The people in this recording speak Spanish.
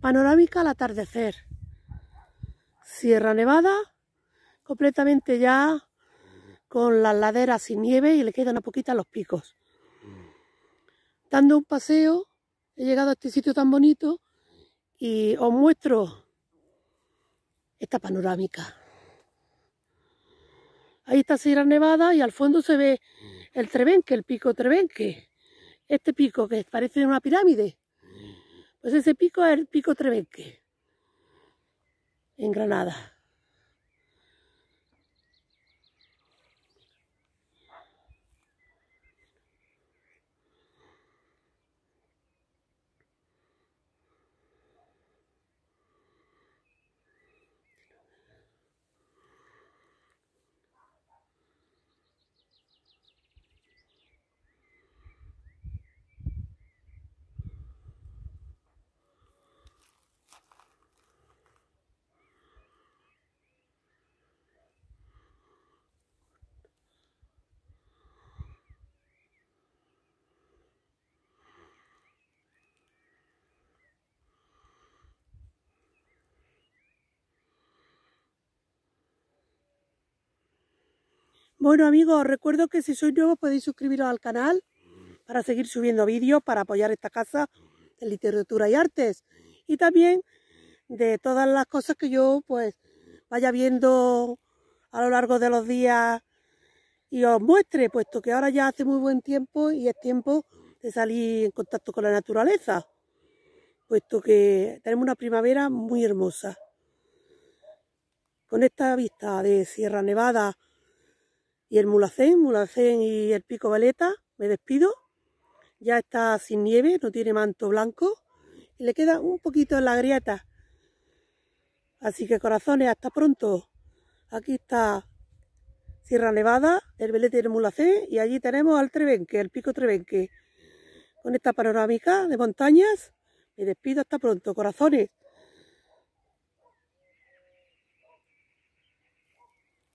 panorámica al atardecer. Sierra Nevada, completamente ya con las laderas sin nieve y le quedan a poquita los picos. Dando un paseo, he llegado a este sitio tan bonito y os muestro esta panorámica. Ahí está Sierra Nevada y al fondo se ve el Trebenque, el pico Trebenque. Este pico que parece una pirámide. Entonces, pues ese pico es el pico Trebeque, en Granada. Bueno amigos, os recuerdo que si sois nuevos podéis suscribiros al canal para seguir subiendo vídeos, para apoyar esta casa de literatura y artes. Y también de todas las cosas que yo pues vaya viendo a lo largo de los días y os muestre, puesto que ahora ya hace muy buen tiempo y es tiempo de salir en contacto con la naturaleza, puesto que tenemos una primavera muy hermosa. Con esta vista de Sierra Nevada, y el mulacén, mulacén y el pico Veleta, me despido. Ya está sin nieve, no tiene manto blanco y le queda un poquito en la grieta. Así que corazones, hasta pronto. Aquí está Sierra Nevada, el velete el mulacén y allí tenemos al Trebenque, el pico Trebenque. Con esta panorámica de montañas, me despido hasta pronto, corazones.